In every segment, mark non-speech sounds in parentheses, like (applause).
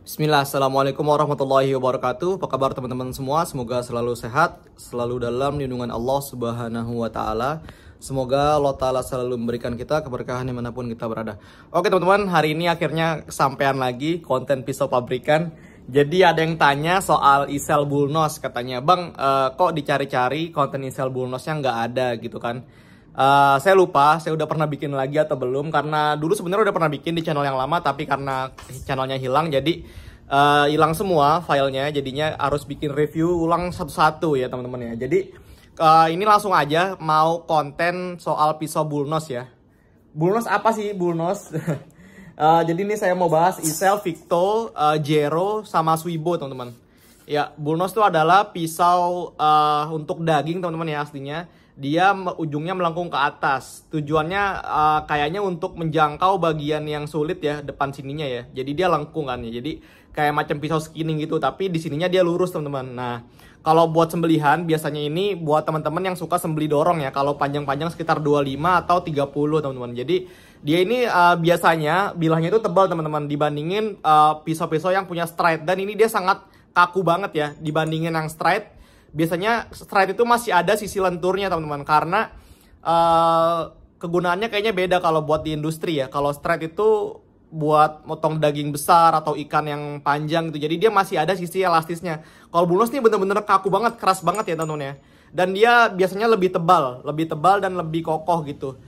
Bismillah, Assalamualaikum warahmatullahi wabarakatuh Apa kabar teman-teman semua? Semoga selalu sehat, selalu dalam lindungan Allah subhanahu wa ta'ala Semoga Allah Ta'ala selalu memberikan kita keberkahan dimanapun kita berada Oke teman-teman, hari ini akhirnya kesampaian lagi konten pisau pabrikan jadi ada yang tanya soal Isel Bulnos katanya, Bang, uh, kok dicari-cari konten Isel Bulnosnya nggak ada gitu kan? Uh, saya lupa, saya udah pernah bikin lagi atau belum karena dulu sebenarnya udah pernah bikin di channel yang lama tapi karena channelnya hilang jadi uh, hilang semua filenya jadinya harus bikin review ulang satu-satu ya teman-teman ya. Jadi uh, ini langsung aja mau konten soal pisau bulnos ya. Bulnos apa sih bulnos? uh, (laughs) jadi ini saya mau bahas Isel, Victo, uh, Jero sama Swibo teman-teman. Ya, bulnos itu adalah pisau uh, untuk daging teman-teman ya aslinya dia ujungnya melengkung ke atas. Tujuannya uh, kayaknya untuk menjangkau bagian yang sulit ya depan sininya ya. Jadi dia lengkung kan ya. Jadi kayak macam pisau skinning gitu tapi di sininya dia lurus teman-teman. Nah, kalau buat sembelihan biasanya ini buat teman-teman yang suka sembeli dorong ya. Kalau panjang-panjang sekitar 25 atau 30 teman-teman. Jadi dia ini uh, biasanya bilahnya itu tebal teman-teman dibandingin eh, pisau-pisau uh, yang punya straight dan ini dia sangat kaku banget ya dibandingin yang straight biasanya stride itu masih ada sisi lenturnya teman-teman karena uh, kegunaannya kayaknya beda kalau buat di industri ya. Kalau stride itu buat motong daging besar atau ikan yang panjang gitu. Jadi dia masih ada sisi elastisnya. Kalau bulus nih bener-bener kaku banget, keras banget ya teman-teman ya. Dan dia biasanya lebih tebal, lebih tebal dan lebih kokoh gitu.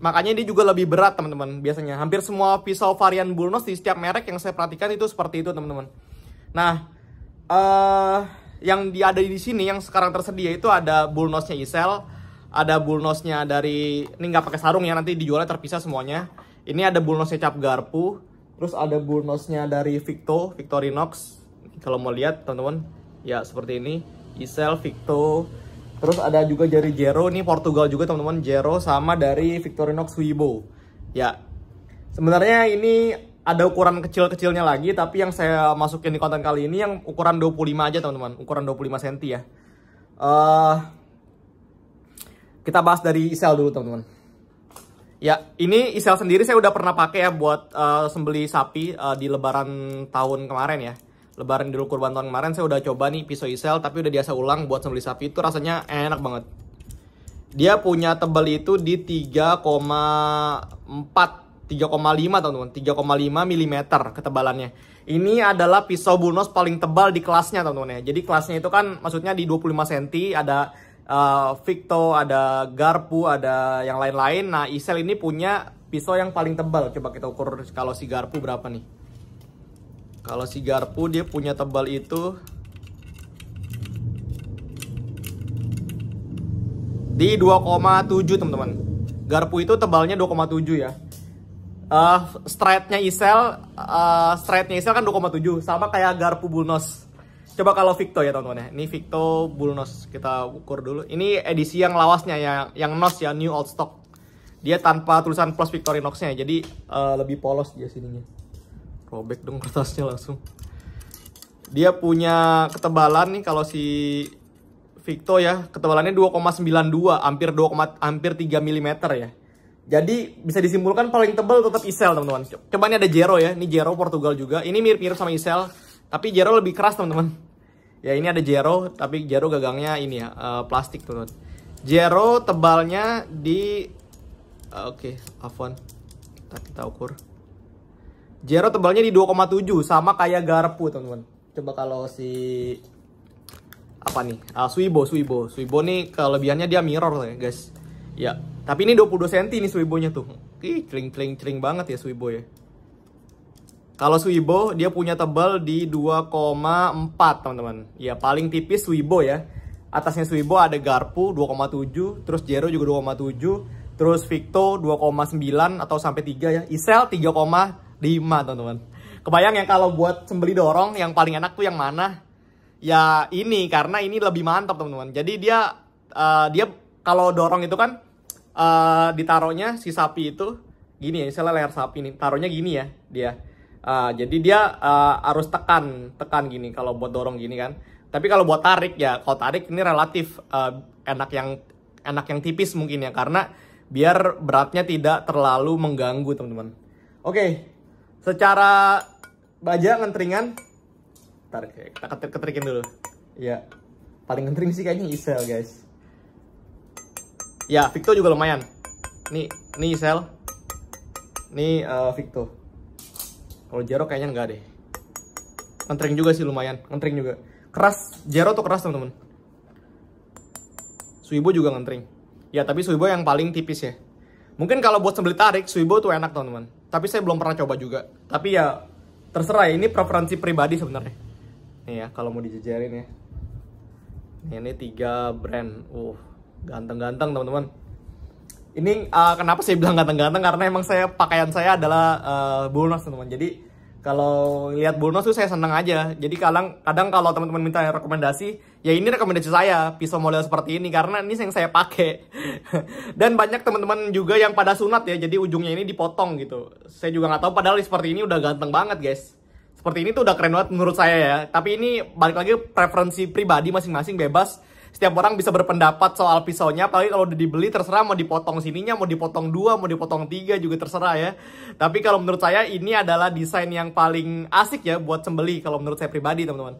Makanya dia juga lebih berat teman-teman biasanya. Hampir semua pisau varian bulnos di setiap merek yang saya perhatikan itu seperti itu teman-teman. Nah, uh, yang di ada di sini yang sekarang tersedia itu ada bulnosnya Isel, ada bulnosnya dari ini nggak pakai sarung ya nanti dijualnya terpisah semuanya. Ini ada bulnosnya cap garpu, terus ada bulnosnya dari Victo, Victorinox. Kalau mau lihat teman-teman, ya seperti ini, Isel, Victo. Terus ada juga dari Jero, ini Portugal juga teman-teman, Jero sama dari Victorinox Wibo. Ya, sebenarnya ini ada ukuran kecil-kecilnya lagi tapi yang saya masukin di konten kali ini yang ukuran 25 aja teman-teman ukuran 25 cm ya uh, kita bahas dari isel dulu teman-teman ya ini isel sendiri saya udah pernah pakai ya buat uh, sembeli sapi uh, di lebaran tahun kemarin ya lebaran di kurban tahun kemarin saya udah coba nih pisau isel tapi udah biasa ulang buat sembeli sapi itu rasanya enak banget dia punya tebal itu di 3,4 3,5 teman-teman, 3,5 mm ketebalannya. Ini adalah pisau bunos paling tebal di kelasnya teman-teman ya. Jadi kelasnya itu kan maksudnya di 25 cm ada uh, Victo, ada Garpu, ada yang lain-lain. Nah, Isel ini punya pisau yang paling tebal. Coba kita ukur kalau si Garpu berapa nih. Kalau si Garpu dia punya tebal itu di 2,7 teman-teman. Garpu itu tebalnya 2,7 ya uh, eh, stride Isel, uh, Isel kan 2,7 sama kayak Garpu Bulnos. Coba kalau Victo ya teman-teman ya. Ini Victo Bulnos kita ukur dulu. Ini edisi yang lawasnya yang yang nos ya new old stock. Dia tanpa tulisan plus Victorinoxnya, jadi uh, lebih polos dia sininya. Robek dong kertasnya langsung. Dia punya ketebalan nih kalau si Victo ya, ketebalannya 2,92, hampir 2, hampir 3 mm ya jadi bisa disimpulkan paling tebal tetap Isel teman-teman. Coba ini ada Jero ya, ini Jero Portugal juga. Ini mirip-mirip sama Isel, tapi Jero lebih keras teman-teman. Ya ini ada Jero, tapi Jero gagangnya ini ya, uh, plastik teman-teman. Jero tebalnya di, uh, oke, okay, Avon, kita, kita ukur. Jero tebalnya di 2,7 sama kayak garpu teman-teman. Coba kalau si apa nih? Uh, Suibo, Suibo, Suibo nih kelebihannya dia mirror ya guys Ya, tapi ini 22 cm nih swibo tuh. Ih, cling-cling-cling banget ya Swibo ya. Kalau Swibo dia punya tebal di 2,4 teman-teman. Ya paling tipis Swibo ya. Atasnya Swibo ada Garpu 2,7, terus Jero juga 2,7, terus Victo 2,9 atau sampai 3 ya. Isel 3,5 teman-teman. Kebayang ya kalau buat sembeli dorong yang paling enak tuh yang mana? Ya ini karena ini lebih mantap teman-teman. Jadi dia uh, dia kalau dorong itu kan uh, ditaruhnya si sapi itu gini ya, misalnya leher sapi ini taruhnya gini ya dia. Uh, jadi dia uh, harus tekan, tekan gini kalau buat dorong gini kan. Tapi kalau buat tarik ya, kalau tarik ini relatif uh, enak yang enak yang tipis mungkin ya karena biar beratnya tidak terlalu mengganggu teman-teman. Oke, okay. secara baja ngentringan, tarik kita ketrikin dulu. Ya, paling ngentring sih kayaknya Isel guys. Ya, Victo juga lumayan. Nih, nih sel. Nih uh, eh, Victo. Kalau Jero kayaknya enggak deh. Ngentring juga sih lumayan, ngentring juga. Keras, Jero tuh keras, teman-teman. Suibo juga ngentring. Ya, tapi Suibo yang paling tipis ya. Mungkin kalau buat sembelit tarik, Suibo tuh enak, teman-teman. Tapi saya belum pernah coba juga. Tapi ya terserah ya, ini preferensi pribadi sebenarnya. Nih ya, kalau mau dijejerin ya. Ini tiga brand. Uh, Ganteng-ganteng teman-teman. Ini uh, kenapa saya bilang ganteng-ganteng karena emang saya pakaian saya adalah uh, bonus teman-teman. Jadi kalau lihat bonus tuh saya seneng aja. Jadi kadang kadang kalau teman-teman minta rekomendasi, ya ini rekomendasi saya pisau model seperti ini karena ini yang saya pakai. (laughs) Dan banyak teman-teman juga yang pada sunat ya, jadi ujungnya ini dipotong gitu. Saya juga nggak tahu padahal seperti ini udah ganteng banget guys seperti ini tuh udah keren banget menurut saya ya. Tapi ini balik lagi preferensi pribadi masing-masing bebas setiap orang bisa berpendapat soal pisaunya apalagi kalau udah dibeli terserah mau dipotong sininya mau dipotong dua mau dipotong tiga juga terserah ya tapi kalau menurut saya ini adalah desain yang paling asik ya buat sembeli kalau menurut saya pribadi teman-teman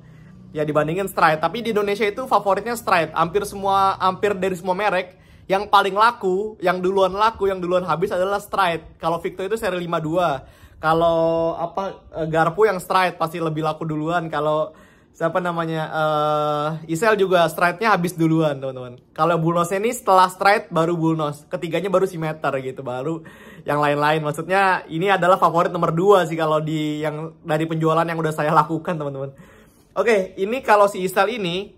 ya dibandingin stride tapi di Indonesia itu favoritnya stride hampir semua hampir dari semua merek yang paling laku yang duluan laku yang duluan habis adalah stride kalau Victor itu seri 52 kalau apa eh, Garpu yang stride pasti lebih laku duluan kalau siapa namanya uh, Isel juga stride-nya habis duluan teman-teman kalau bulnos ini setelah stride baru Bulnos ketiganya baru si gitu baru yang lain-lain maksudnya ini adalah favorit nomor dua sih kalau di yang dari penjualan yang udah saya lakukan teman-teman oke ini kalau si Isel ini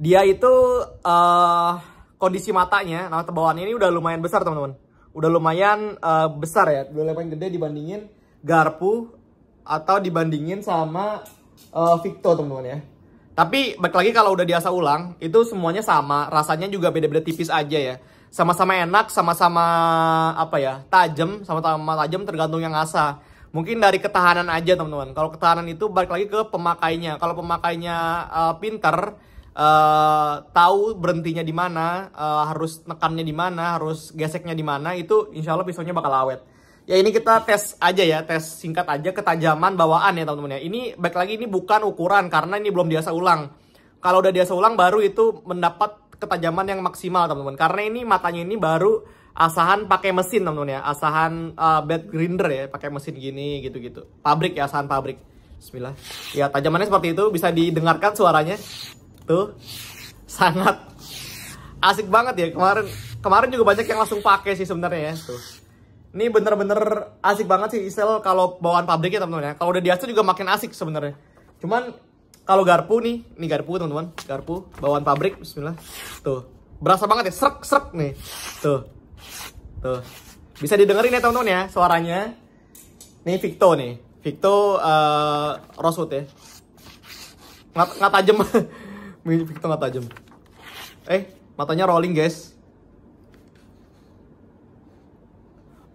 dia itu uh, kondisi matanya nah tebawan ini udah lumayan besar teman-teman udah lumayan uh, besar ya udah lumayan gede dibandingin garpu atau dibandingin sama uh, Victo teman-teman ya. Tapi balik lagi kalau udah diasah ulang, itu semuanya sama, rasanya juga beda-beda tipis aja ya. Sama-sama enak, sama-sama apa ya, tajam, sama-sama tajam tergantung yang asa. Mungkin dari ketahanan aja teman-teman. Kalau ketahanan itu balik lagi ke pemakainya. Kalau pemakainya uh, eh, pinter, uh, eh, tahu berhentinya di mana, uh, harus nekannya di mana, harus geseknya di mana, itu insya Allah pisaunya bakal awet. Ya ini kita tes aja ya, tes singkat aja ketajaman bawaan ya teman-teman ya. Ini baik lagi ini bukan ukuran karena ini belum biasa ulang. Kalau udah biasa ulang baru itu mendapat ketajaman yang maksimal teman-teman. Karena ini matanya ini baru asahan pakai mesin teman-teman ya. Asahan uh, bed grinder ya, pakai mesin gini gitu-gitu. Pabrik ya, asahan pabrik. Bismillah. Ya tajamannya seperti itu, bisa didengarkan suaranya. Tuh. Sangat asik banget ya kemarin. Kemarin juga banyak yang langsung pakai sih sebenarnya ya. Tuh ini bener-bener asik banget sih Isel kalau bawaan pabriknya teman-teman ya. Kalau udah diasuh juga makin asik sebenarnya. Cuman kalau garpu nih, nih garpu teman-teman, garpu bawaan pabrik bismillah. Tuh. Berasa banget ya serak serak nih. Tuh. Tuh. Bisa didengerin ya teman-teman ya suaranya. Nih Victo nih. Victo uh, eh, Rosewood ya. nggak tajem. (laughs) Victo nggak tajem. Eh, matanya rolling guys.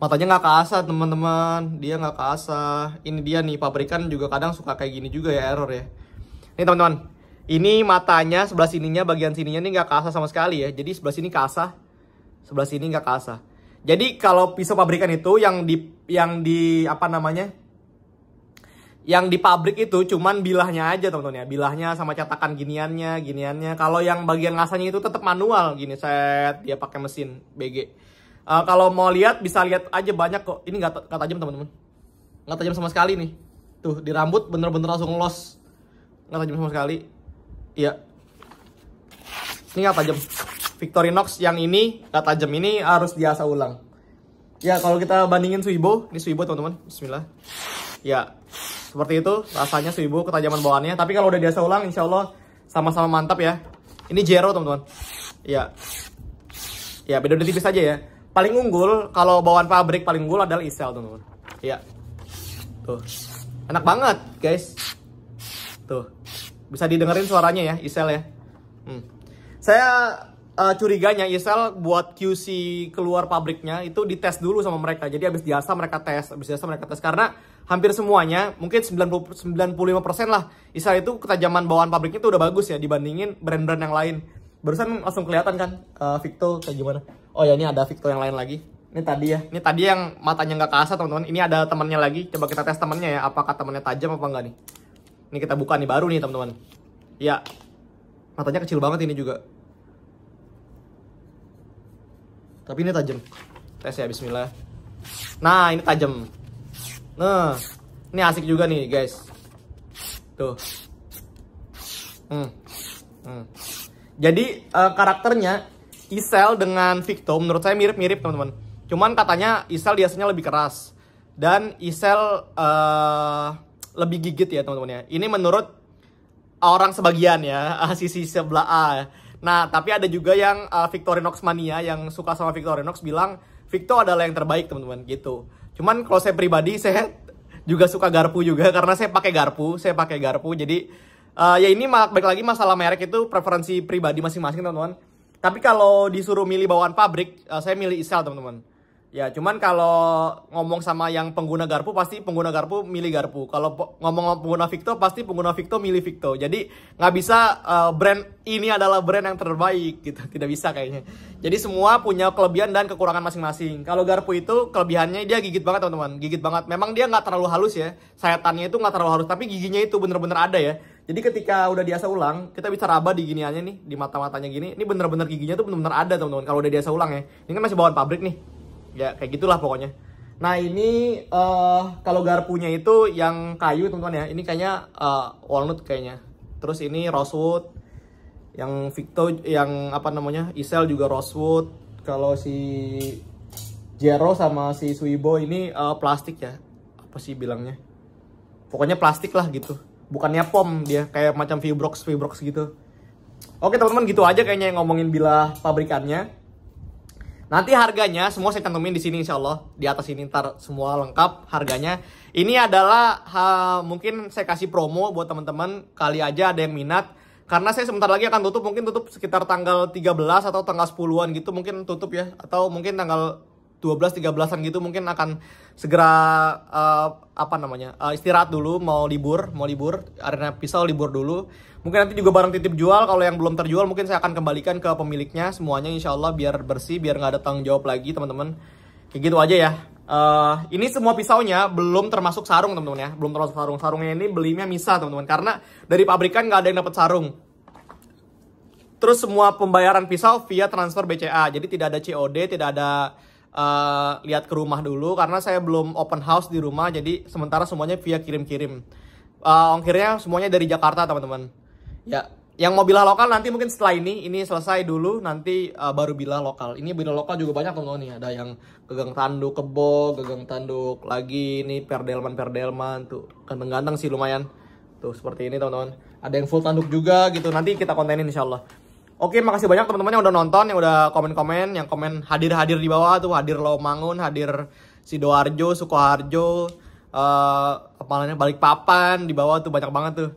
matanya nggak kasar teman-teman dia nggak kasar ini dia nih pabrikan juga kadang suka kayak gini juga ya error ya ini teman-teman ini matanya sebelah sininya bagian sininya ini nggak kasar sama sekali ya jadi sebelah sini kasar sebelah sini nggak kasar jadi kalau pisau pabrikan itu yang di yang di apa namanya yang di pabrik itu cuman bilahnya aja teman-teman ya bilahnya sama cetakan giniannya giniannya kalau yang bagian ngasahnya itu tetap manual gini set dia pakai mesin BG Uh, kalau mau lihat bisa lihat aja banyak kok. Ini nggak tajam teman-teman. Nggak tajam sama sekali nih. Tuh di rambut bener-bener langsung los. Nggak tajam sama sekali. Iya. Ini nggak tajam. Victorinox yang ini nggak tajam. Ini harus diasah ulang. Ya kalau kita bandingin Suibo, ini Suibo teman-teman. Bismillah. Ya seperti itu rasanya Suibo ketajaman bawaannya. Tapi kalau udah diasah ulang, insya Allah sama-sama mantap ya. Ini Jero teman-teman. Ya. Ya beda-beda tipis aja ya paling unggul kalau bawaan pabrik paling unggul adalah Isel teman-teman. Iya. Tuh. Enak banget, guys. Tuh. Bisa didengerin suaranya ya, Isel ya. Hmm. Saya uh, curiganya Isel buat QC keluar pabriknya itu dites dulu sama mereka. Jadi habis diasa mereka tes, habis diasa mereka tes karena hampir semuanya mungkin 90 95% lah Isel itu ketajaman bawaan pabriknya itu udah bagus ya dibandingin brand-brand yang lain barusan langsung kelihatan kan uh, eh, Victo kayak gimana oh ya ini ada Victo yang lain lagi ini tadi ya ini tadi yang matanya nggak kasar teman-teman ini ada temannya lagi coba kita tes temannya ya apakah temannya tajam apa enggak nih ini kita buka nih baru nih teman-teman ya matanya kecil banget ini juga tapi ini tajam tes ya Bismillah nah ini tajam nah ini asik juga nih guys tuh hmm hmm jadi uh, karakternya Isel dengan Victo menurut saya mirip-mirip teman-teman. Cuman katanya Isel biasanya lebih keras dan Isel uh, lebih gigit ya teman-teman ya. Ini menurut orang sebagian ya (laughs) sisi sebelah A. Nah tapi ada juga yang uh, Victorinox mania yang suka sama Victorinox bilang Victo adalah yang terbaik teman-teman gitu. Cuman kalau saya pribadi (laughs) saya juga suka garpu juga karena saya pakai garpu, saya pakai garpu jadi uh, ya ini balik lagi masalah merek itu preferensi pribadi masing-masing teman-teman. Tapi kalau disuruh milih bawaan pabrik, uh, saya milih Isel teman-teman. Ya, cuman kalau ngomong sama yang pengguna Garpu pasti pengguna Garpu milih Garpu. Kalau ngomong pengguna Victo pasti pengguna Victo milih Victo. Jadi nggak bisa uh, brand ini adalah brand yang terbaik gitu, (laughs) tidak bisa kayaknya. Jadi semua punya kelebihan dan kekurangan masing-masing. Kalau Garpu itu kelebihannya dia gigit banget teman-teman, gigit banget. Memang dia nggak terlalu halus ya, sayatannya itu nggak terlalu halus, tapi giginya itu bener-bener ada ya jadi ketika udah diasah ulang, kita bisa raba di giniannya nih, di mata-matanya gini. Ini bener-bener giginya tuh bener-bener ada teman-teman. Kalau udah diasah ulang ya, ini kan masih bawaan pabrik nih. Ya kayak gitulah pokoknya. Nah ini uh, kalau garpunya itu yang kayu teman-teman ya. Ini kayaknya uh, walnut kayaknya. Terus ini rosewood. Yang Victo, yang apa namanya, Isel juga rosewood. Kalau si Jero sama si Suibo ini uh, plastik ya. Apa sih bilangnya? Pokoknya plastik lah gitu bukannya pom dia kayak macam fibrox fibrox gitu oke teman-teman gitu aja kayaknya yang ngomongin bila pabrikannya nanti harganya semua saya cantumin di sini insyaallah di atas ini ntar semua lengkap harganya ini adalah ha, mungkin saya kasih promo buat teman-teman kali aja ada yang minat karena saya sebentar lagi akan tutup mungkin tutup sekitar tanggal 13 atau tanggal 10-an gitu mungkin tutup ya atau mungkin tanggal 12 13-an gitu mungkin akan segera uh, apa namanya? Uh, istirahat dulu, mau libur, mau libur. Arena Pisau libur dulu. Mungkin nanti juga barang titip jual kalau yang belum terjual mungkin saya akan kembalikan ke pemiliknya semuanya insya Allah biar bersih, biar nggak ada tanggung jawab lagi, teman-teman. Kayak gitu aja ya. Uh, ini semua pisaunya belum termasuk sarung teman-teman ya belum termasuk sarung sarungnya ini belinya misa teman-teman karena dari pabrikan nggak ada yang dapat sarung terus semua pembayaran pisau via transfer BCA jadi tidak ada COD tidak ada uh, lihat ke rumah dulu karena saya belum open house di rumah jadi sementara semuanya via kirim-kirim. Uh, ongkirnya semuanya dari Jakarta teman-teman. Ya, yang mau bilah lokal nanti mungkin setelah ini ini selesai dulu nanti uh, baru bilah lokal. Ini bilah lokal juga banyak teman-teman nih ada yang gegang tanduk kebo, gegang tanduk lagi ini perdelman perdelman tuh ganteng-ganteng sih lumayan. Tuh seperti ini teman-teman. Ada yang full tanduk juga gitu. Nanti kita kontenin insyaallah. Allah. Oke, makasih banyak teman-teman yang udah nonton, yang udah komen-komen, yang komen hadir-hadir di bawah tuh, hadir Mangun, hadir Sidoarjo, Sukoharjo, eh uh, balik papan di bawah tuh banyak banget tuh.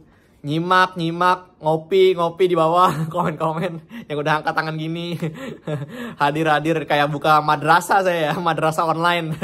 Nyimak, nyimak, ngopi, ngopi di bawah, (laughs) komen-komen yang udah angkat tangan gini. (laughs) hadir-hadir kayak buka madrasah saya ya, (laughs) madrasah online.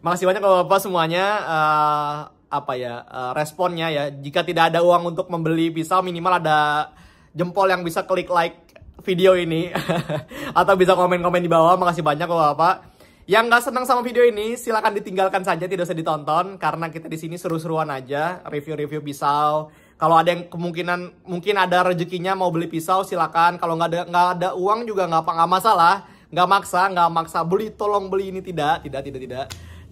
makasih banyak Bapak-bapak semuanya. Uh, apa ya uh, responnya ya jika tidak ada uang untuk membeli pisau minimal ada jempol yang bisa klik like video ini (laughs) atau bisa komen-komen di bawah. Makasih banyak Bapak-bapak. Yang nggak senang sama video ini, silahkan ditinggalkan saja, tidak usah ditonton karena kita di sini seru-seruan aja, review-review pisau. Kalau ada yang kemungkinan mungkin ada rezekinya mau beli pisau, silakan. Kalau nggak ada nggak ada uang juga nggak apa nggak masalah, nggak maksa, nggak maksa beli, tolong beli ini tidak, tidak, tidak, tidak.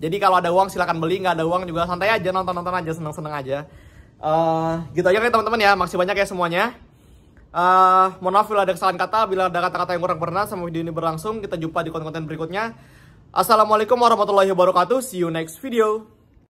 Jadi kalau ada uang silakan beli, nggak ada uang juga santai aja nonton-nonton aja, seneng seneng aja. Uh, gitu aja kan teman-teman ya, makasih banyak ya semuanya. Uh, mohon maaf bila ada kesalahan kata, bila ada kata-kata yang kurang pernah sama video ini berlangsung. Kita jumpa di konten-konten berikutnya. Assalamualaikum warahmatullahi wabarakatuh. See you next video.